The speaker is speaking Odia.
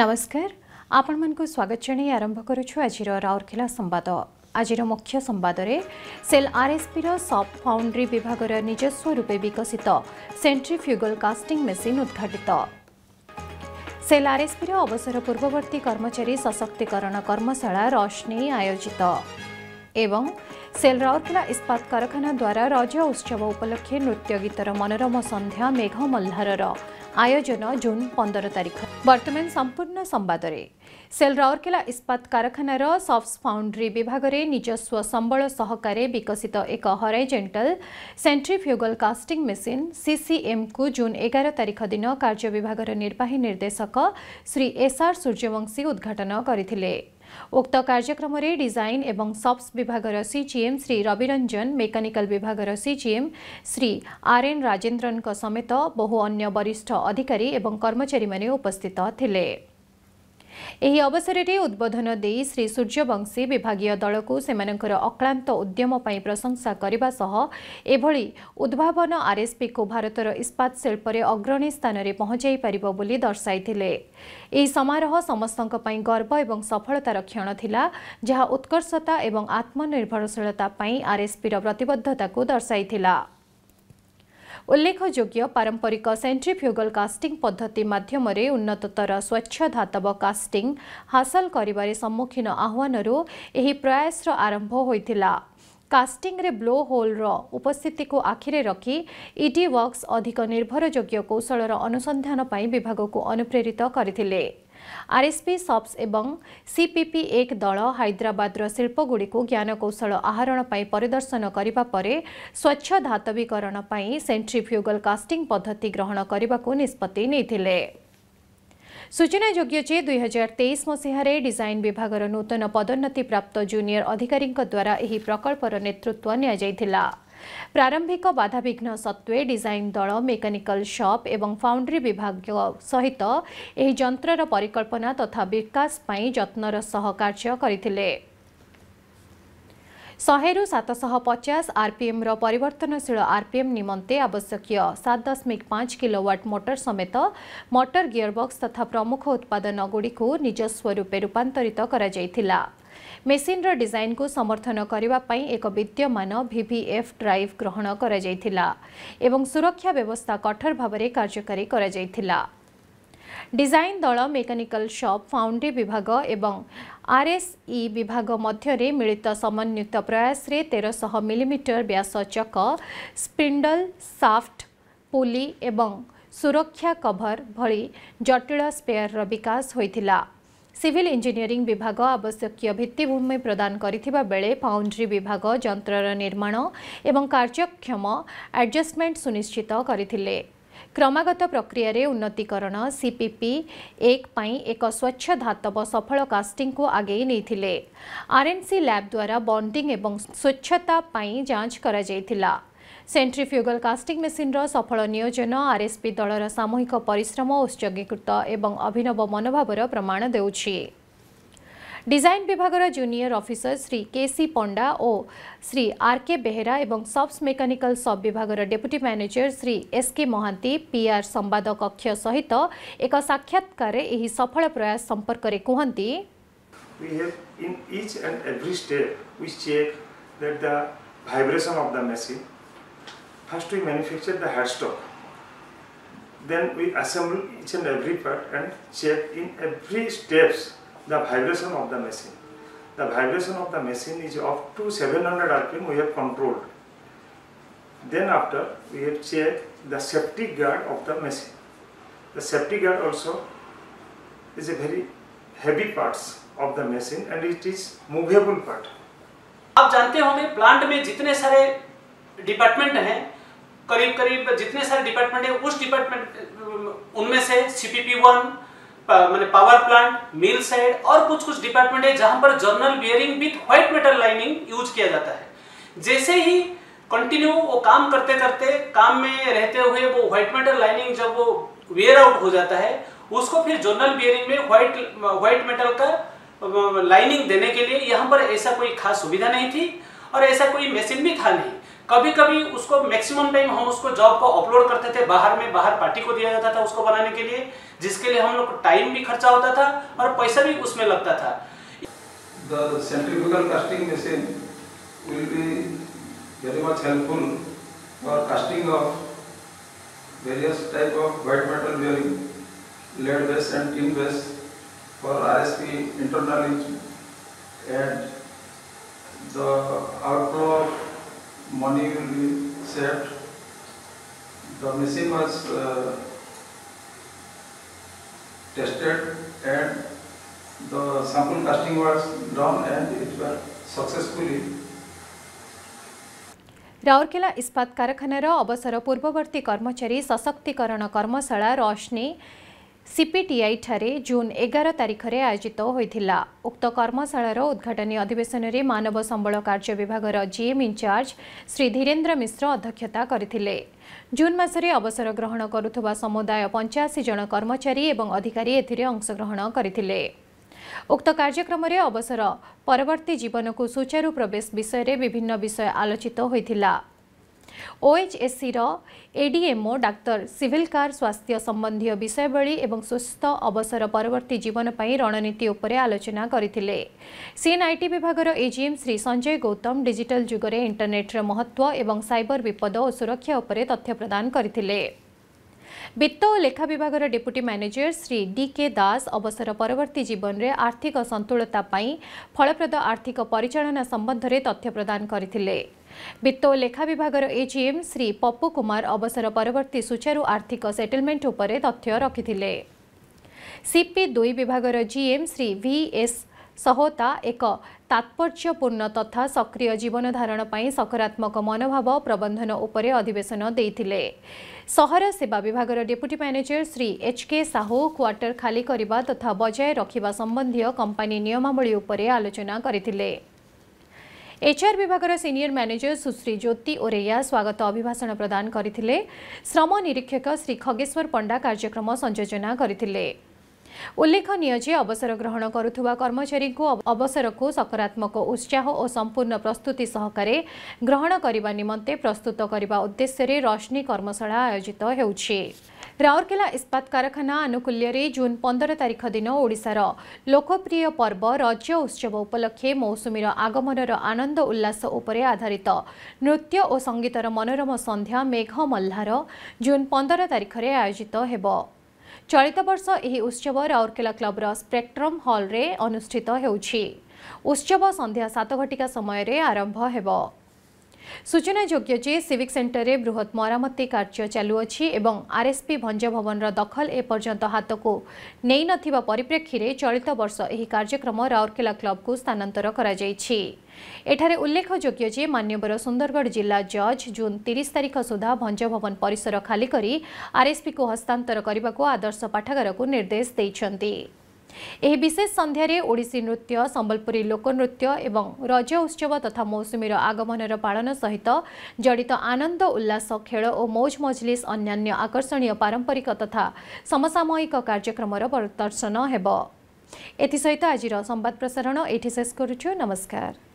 ନମସ୍କାର ଆପଣମାନଙ୍କୁ ସ୍ୱାଗତ ଜଣାଇ ଆରମ୍ଭ କରୁଛୁ ଆଜିର ରାଉରକେଲା ସମ୍ବାଦ ଆଜିର ମୁଖ୍ୟ ସମ୍ବାଦରେ ସେଲ୍ ଆର୍ଏସ୍ପିର ସବ୍ ଫାଉଣ୍ଡ୍ରି ବିଭାଗର ନିଜସ୍ୱ ରୂପେ ବିକଶିତ ସେଣ୍ଟ୍ରିଫ୍ୟୁଗଲ୍ କାଷ୍ଟିଂ ମେସିନ୍ ଉଦ୍ଘାଟିତ ସେଲ୍ ଆର୍ଏସ୍ପିର ଅବସର ପୂର୍ବବର୍ତ୍ତୀ କର୍ମଚାରୀ ସଶକ୍ତିକରଣ କର୍ମଶାଳା ରଶ୍ନୀ ଆୟୋଜିତ ଏବଂ ସେଲ୍ ରାଉରକେଲା ଇସ୍ପାତ କାରଖାନା ଦ୍ୱାରା ରଜ ଉତ୍ସବ ଉପଲକ୍ଷେ ନୃତ୍ୟ ଗୀତର ମନୋରମ ସନ୍ଧ୍ୟା ମେଘ ମହ୍ଲାରର ଆୟୋଜନ ଜୁନ୍ ପନ୍ଦର ତାରିଖ ବର୍ତ୍ତମାନ ସମ୍ପୂର୍ଣ୍ଣ ସମ୍ବାଦରେ ସେଲ୍ ରାଉରକେଲା ଇସ୍ପାତ କାରଖାନାର ସଫ୍ଟ ଫାଉଣ୍ଡ୍ରି ବିଭାଗରେ ନିଜସ୍ୱ ସମ୍ବଳ ସହକାରେ ବିକଶିତ ଏକ ହରାଇଜେଣ୍ଟାଲ୍ ସେଣ୍ଟ୍ରିଫ୍ୟୁଗଲ୍ କାଷ୍ଟିଂ ମେସିନ୍ ସିସିଏମ୍କୁ ଜୁନ୍ ଏଗାର ତାରିଖ ଦିନ କାର୍ଯ୍ୟ ବିଭାଗର ନିର୍ବାହୀ ନିର୍ଦ୍ଦେଶକ ଶ୍ରୀ ଏସ୍ଆର୍ ସୂର୍ଯ୍ୟବଂଶୀ ଉଦ୍ଘାଟନ କରିଥିଲେ उक्त कार्यक्रमले डिजाइन एवं सफ्ट विभाग सीजीएम श्री रविरञ्जन मेकानिकल विभाग सीजीएम श्री आरएन राजेन्द्रको समेत बहु अन्य वरिष्ठ अधिकारी एवं उपस्थित थिए ଏହି ଅବସରରେ ଉଦ୍ବୋଧନ ଦେଇ ଶ୍ରୀ ସୂର୍ଯ୍ୟବଂଶୀ ବିଭାଗୀୟ ଦଳକୁ ସେମାନଙ୍କର ଅକ୍ଲାନ୍ତ ଉଦ୍ୟମ ପାଇଁ ପ୍ରଶଂସା କରିବା ସହ ଏଭଳି ଉଦ୍ଭାବନ ଆର୍ଏସ୍ପିକୁ ଭାରତର ଇସ୍କାତ ଶିଳ୍ପରେ ଅଗ୍ରଣୀ ସ୍ଥାନରେ ପହଞ୍ଚାଇ ପାରିବ ବୋଲି ଦର୍ଶାଇଥିଲେ ଏହି ସମାରୋହ ସମସ୍ତଙ୍କ ପାଇଁ ଗର୍ବ ଏବଂ ସଫଳତାର କ୍ଷଣ ଥିଲା ଯାହା ଉତ୍କର୍ଷତା ଏବଂ ଆତ୍ମନିର୍ଭରଶୀଳତା ପାଇଁ ଆର୍ଏସ୍ପିର ପ୍ରତିବଦ୍ଧତାକୁ ଦର୍ଶାଇଥିଲା ଉଲ୍ଲେଖଯୋଗ୍ୟ ପାରମ୍ପରିକ ସେଣ୍ଟ୍ରିଫ୍ୟୁଗଲ କାଷ୍ଟିଂ ପଦ୍ଧତି ମାଧ୍ୟମରେ ଉନ୍ନତତର ସ୍ୱଚ୍ଛ ଧାତବ କାଷ୍ଟିଂ ହାସଲ କରିବାରେ ସମ୍ମୁଖୀନ ଆହ୍ୱାନରୁ ଏହି ପ୍ରୟାସର ଆରମ୍ଭ ହୋଇଥିଲା କାଷ୍ଟିଂରେ ବ୍ଲୋ ହୋଲ୍ର ଉପସ୍ଥିତିକୁ ଆଖିରେ ରଖି ଇଡି ୱାର୍କସ୍ ଅଧିକ ନିର୍ଭରଯୋଗ୍ୟ କୌଶଳର ଅନୁସନ୍ଧାନ ପାଇଁ ବିଭାଗକୁ ଅନୁପ୍ରେରିତ କରିଥିଲେ ଆର୍ଏସ୍ପି ସପ୍ସ ଏବଂ ସିପିପି ଏକ ଦଳ ହାଇଦ୍ରାବାଦର ଶିଳ୍ପଗୁଡ଼ିକୁ ଜ୍ଞାନକୌଶଳ ଆହରଣ ପାଇଁ ପରିଦର୍ଶନ କରିବା ପରେ ସ୍ୱଚ୍ଛ ଧାତବୀକରଣ ପାଇଁ ସେଣ୍ଟ୍ରିଫ୍ୟୁଗଲ୍ କାଷ୍ଟିଂ ପଦ୍ଧତି ଗ୍ରହଣ କରିବାକୁ ନିଷ୍ପତ୍ତି ନେଇଥିଲେ ସୂଚନାଯୋଗ୍ୟ ଯେ ଦୁଇହଜାର ତେଇଶ ମସିହାରେ ଡିଜାଇନ୍ ବିଭାଗର ନୂତନ ପଦୋନ୍ନତିପ୍ରାପ୍ତ ଜୁନିୟର ଅଧିକାରୀଙ୍କ ଦ୍ୱାରା ଏହି ପ୍ରକଳ୍ପର ନେତୃତ୍ୱ ନିଆଯାଇଥିଲା ପ୍ରାରମ୍ଭିକ ବାଧାବିଘ୍ନ ସତ୍ତ୍ୱେ ଡିଜାଇନ୍ ଦଳ ମେକାନିକାଲ ସପ୍ ଏବଂ ଫାଉଣ୍ଡ୍ରି ବିଭାଗ ସହିତ ଏହି ଯନ୍ତ୍ରର ପରିକଳ୍ପନା ତଥା ବିକାଶ ପାଇଁ ଯତ୍ନର ସହ କାର୍ଯ୍ୟ କରିଥିଲେ शे रु सातश पचास आर्पिएम र परिवर्तनशील आर्पिएम निमते आवश्यकीय सात दशमिक पाँच किलो वाट मोटर समेत मोटर गियर बक्स तथा प्रमुख उत्पादनगुडिजस्वरूप रूपान्तरित मेसिन र डिजाइनको समर्थन पई एक विद्यमान भिभिएफ ड्राइव ग्रहण करा एवं सुरक्षा व्यवस्था कठोर कार्यकारी भावना कार्य ডিজাইন দল মেকানিকাল সপ ফাউন্ড্রি বিভাগ এবং আরএসই বিভাগ মধ্যে মিলিত সমন্বিত প্রয়াসে তেরশহ মিলিমিটর ব্যাস চক স্পিন্ডল সাফ্ট পুলি এবং ସୁରକ୍ଷା କଭର ଭଳି ଜଟିଳ ସ୍ପେୟାରର ବିକାଶ ହୋଇଥିଲା ସିଭିଲ୍ ଇଞ୍ଜିନିୟରିଂ ବିଭାଗ ଆବଶ୍ୟକୀୟ ଭିତ୍ତିଭୂମି ପ୍ରଦାନ କରିଥିବା ବେଳେ ଫାଉଣ୍ଡ୍ରି ବିଭାଗ ଯନ୍ତ୍ରର ନିର୍ମାଣ ଏବଂ କାର୍ଯ୍ୟକ୍ଷମ ଆଡଜଷ୍ଟମେଣ୍ଟ ସୁନିଶ୍ଚିତ କରିଥିଲେ କ୍ରମାଗତ ପ୍ରକ୍ରିୟାରେ ଉନ୍ନତିକରଣ ସିପିପି ଏକ ପାଇଁ ଏକ ସ୍ୱଚ୍ଛ ଧାତବ ସଫଳ କାଷ୍ଟିଂକୁ ଆଗେଇ ନେଇଥିଲେ ଆର୍ଏନ୍ସି ଲ୍ୟାବ୍ ଦ୍ୱାରା ବଣ୍ଡିଂ ଏବଂ ସ୍ୱଚ୍ଛତା ପାଇଁ ଯାଞ୍ଚ କରାଯାଇଥିଲା ସେଣ୍ଟ୍ରିଫ୍ୟୁଗଲ କାଷ୍ଟିଂ ମେସିନ୍ର ସଫଳ ନିୟୋଜନ ଆର୍ଏସ୍ପି ଦଳର ସାମୂହିକ ପରିଶ୍ରମ ଉତ୍ସର୍ଗୀକୃତ ଏବଂ ଅଭିନବ ମନୋଭାବର ପ୍ରମାଣ ଦେଉଛି ডিজাইন বিভাগের junior officer Shri K C Panda ও শ্রী আর কে বেহেরা এবং সবস মেকানিকাল সব বিভাগের deputy manager Shri S K Mohanty PR সম্বাদ কক্ষ সহিত এক সাক্ষাৎকারে এই সফল প্রয়াস সম্পর্কে কুহতি We have in each and every step we check that the vibration of the machine. First we manufacture the headstock. Then we assemble each and every part and check in every steps the vibration of the machine. The vibration of the machine is up to 700 rpm we have controlled. Then after we have checked the safety guard of the machine. The safety guard also is a very heavy parts of the machine and it is movable part. आप जानते होंगे प्लांट में जितने सारे डिपार्टमेंट हैं करीब करीब जितने सारे डिपार्टमेंट हैं उस डिपार्टमेंट उनमें से सी पी पी वन मैंने पावर प्लांट मिल साइड और कुछ कुछ डिपार्टमेंट है जहां पर journal bearing with white metal lining use किया जाता है जैसे ही कंटिन्यू वो काम करते करते काम में रहते हुए वो व्हाइट मेटल लाइनिंग जब वो वेयर आउट हो जाता है उसको फिर जर्नल बियरिंग में व्हाइट व्हाइट मेटल का लाइनिंग देने के लिए यहाँ पर ऐसा कोई खास सुविधा नहीं थी और ऐसा कोई मशीन भी था नहीं कभी कभी उसको मैक्सिमम टाइम हम उसको जॉब को अपलोड करते थे बाहर में बाहर पार्टी को दिया जाता था उसको बनाने के लिए जिसके लिए हम लोग टाइम भी खर्चा होता था और पैसा भी उसमें लगता था The centrifugal casting machine will be very much helpful for casting of various type of white metal bearing, lead base and tin base for RSP internal inch and the outflow of money will be saved. The machine was uh, tested and the sample casting was done and it was successfully Rourkela इस्पात कारखानार ଅବସର ପୂର୍ବବର୍ତ୍ତୀ କର୍ମଚାରୀ ସଶକ୍ତିକରଣ କର୍ମଶାଳା ରଶ୍ନି ସିପିଟିଆଇ ଠାରେ ଜୁନ୍ ଏଗାର ତାରିଖରେ ଆୟୋଜିତ ହୋଇଥିଲା ଉକ୍ତ କର୍ମଶାଳାର ଉଦ୍ଘାଟନୀ ଅଧିବେଶନରେ ମାନବ ସମ୍ବଳ କାର୍ଯ୍ୟ ବିଭାଗର ଜିଏମ୍ ଇନ୍ଚାର୍ଜ ଶ୍ରୀ ଧୀରେନ୍ଦ୍ର ମିଶ୍ର ଅଧ୍ୟକ୍ଷତା କରିଥିଲେ ଜୁନ୍ ମାସରେ ଅବସର ଗ୍ରହଣ କରୁଥିବା ସମୁଦାୟ ପଞ୍ଚାଅଶୀ ଜଣ କର୍ମଚାରୀ ଏବଂ ଅଧିକାରୀ ଏଥିରେ ଅଂଶଗ୍ରହଣ କରିଥିଲେ ଉକ୍ତ କାର୍ଯ୍ୟକ୍ରମରେ ଅବସର ପରବର୍ତ୍ତୀ ଜୀବନକୁ ସୁଚାରୁ ପ୍ରବେଶ ବିଷୟରେ ବିଭିନ୍ନ ବିଷୟ ଆଲୋଚିତ ହୋଇଥିଲା ଓଏଚ୍ଏସ୍ସିର ଏଡିଏମ୍ଓ ଡାକ୍ତର ସିଭିଲକାର ସ୍ୱାସ୍ଥ୍ୟ ସମ୍ବନ୍ଧୀୟ ବିଷୟବଳୀ ଏବଂ ସୁସ୍ଥ ଅବସର ପରବର୍ତ୍ତୀ ଜୀବନ ପାଇଁ ରଣନୀତି ଉପରେ ଆଲୋଚନା କରିଥିଲେ ସିଏନ୍ଆଇଟି ବିଭାଗର ଏଜିଏମ୍ ଶ୍ରୀ ସଞ୍ଜୟ ଗୌତମ ଡିଜିଟାଲ ଯୁଗରେ ଇଣ୍ଟରନେଟ୍ର ମହତ୍ୱ ଏବଂ ସାଇବର ବିପଦ ଓ ସୁରକ୍ଷା ଉପରେ ତଥ୍ୟ ପ୍ରଦାନ କରିଥିଲେ ବିତ୍ତ ଓ ଲେଖା ବିଭାଗର deputy manager Shri DK Das ଅବସର ପରବର୍ତ୍ତୀ ଜୀବନରେ ଆର୍ଥିକ ସନ୍ତୁଳତା ପାଇଁ ଫଳପ୍ରଦ ଆର୍ଥିକ ପରିଚାଳନା ସମ୍ବନ୍ଧରେ ତଥ୍ୟ ପ୍ରଦାନ କରିଥିଲେ ବିତ୍ତ ଓ ଲେଖା ବିଭାଗର ଏଜିଏମ୍ ଶ୍ରୀ ପପୁ କୁମାର ଅବସର ପରବର୍ତ୍ତୀ ସୁଚାରୁ ଆର୍ଥିକ ସେଟେଲମେଣ୍ଟ ଉପରେ ତଥ୍ୟ ରଖିଥିଲେ ସିପି ଦୁଇ ବିଭାଗର ଜିଏମ୍ ଶ୍ରୀ ଭିଏସ୍ ସହୋତା ଏକ ତାତ୍ପର୍ଯ୍ୟପୂର୍ଣ୍ଣ ତଥା ସକ୍ରିୟ ଜୀବନଧାରଣ ପାଇଁ ସକାରାତ୍ମକ ମନୋଭାବ ପ୍ରବନ୍ଧନ ଉପରେ ଅଧିବେଶନ ଦେଇଥିଲେ ସହର ସେବା ବିଭାଗର deputy manager Shri HK Sahu quarter ଖାଲି କରିବା ତଥା ବଜାୟ ରଖିବା ସମ୍ବନ୍ଧୀୟ କମ୍ପାନୀ ନିୟମାବଳୀ ଉପରେ ଆଲୋଚନା କରିଥିଲେ एचआर विभाग सिनियर म्यानेजर सुश्री ज्योति ओरैया स्वागत अभिभाषण प्रदान गरि श्रम निरीक्षक श्री खगेश्वर पण्डा कार्यक्रम संयोजना गरि उल्लेखनीय जे अवसर ग्रहण गर्ुवा कर्मचारी अवसरको सकारात्मक उत्साह ओ संपूर्ण प्रस्तुति सहक ग्रहण करबा निमन्ते प्रस्तुत करबा गर्ने रे रश्नी कर्मशाला आयोजित हेउछि राउरकेला इस्पात कारखाना अनुकुल्य रे जून 15 तारिख दिन ओडिसा रो लोकप्रिय पर्व राज्य उत्सव उपलक्षे मौसमी रो आगमन रो आनंद उल्लास उपरे आधारित नृत्य ओ संगीत रो मनोरम संध्या मेघ मल्ल जुन पन्ध्र तारिख आयोजित हेबो चलित वर्ष यही उत्सव राउरकेला क्लब्र स्पेक्ट्रम हल्रे अनुष्ठित हुन्छ उत्सव सन्ध्या सतघटिका समय आरम्भ ସୂଚନାଯୋଗ୍ୟ ଯେ ସିଭିକ୍ ସେଣ୍ଟରରେ ବୃହତ୍ ମରାମତି କାର୍ଯ୍ୟ ଚାଲୁଅଛି ଏବଂ ଆର୍ଏସ୍ପି ଭଞ୍ଜ ଭବନର ଦଖଲ ଏପର୍ଯ୍ୟନ୍ତ ହାତକୁ ନେଇନଥିବା ପରିପ୍ରେକ୍ଷୀରେ ଚଳିତ ବର୍ଷ ଏହି କାର୍ଯ୍ୟକ୍ରମ ରାଉରକେଲା କ୍ଲବକୁ ସ୍ଥାନାନ୍ତର କରାଯାଇଛି ଏଠାରେ ଉଲ୍ଲେଖଯୋଗ୍ୟ ଯେ ମାନ୍ୟବର ସୁନ୍ଦରଗଡ଼ ଜିଲ୍ଲା ଜଜ୍ ଜୁନ୍ ତିରିଶ ତାରିଖ ସୁଦ୍ଧା ଭଞ୍ଜ ଭବନ ପରିସର ଖାଲି କରି ଆର୍ଏସ୍ପିକୁ ହସ୍ତାନ୍ତର କରିବାକୁ ଆଦର୍ଶ ପାଠାଗାରକୁ ନିର୍ଦ୍ଦେଶ ଦେଇଛନ୍ତି ଏହି ବିଶେଷ ସନ୍ଧ୍ୟାରେ ଓଡ଼ିଶୀ ନୃତ୍ୟ ସମ୍ବଲପୁରୀ ଲୋକନୃତ୍ୟ ଏବଂ ରଜ ଉତ୍ସବ ତଥା ମୌସୁମୀର ଆଗମନର ପାଳନ ସହିତ ଜଡ଼ିତ ଆନନ୍ଦ ଉଲ୍ଲାସ ଖେଳ ଓ ମୌଜ ମଜଲିସ୍ ଅନ୍ୟାନ୍ୟ ଆକର୍ଷଣୀୟ ପାରମ୍ପରିକ ତଥା ସମସାମୟିକ କାର୍ଯ୍ୟକ୍ରମର ପ୍ରଦର୍ଶନ ହେବ ଏଥିସହିତ ଆଜିର ସମ୍ବାଦ ପ୍ରସାରଣ ଏଠି ଶେଷ କରୁଛୁ ନମସ୍କାର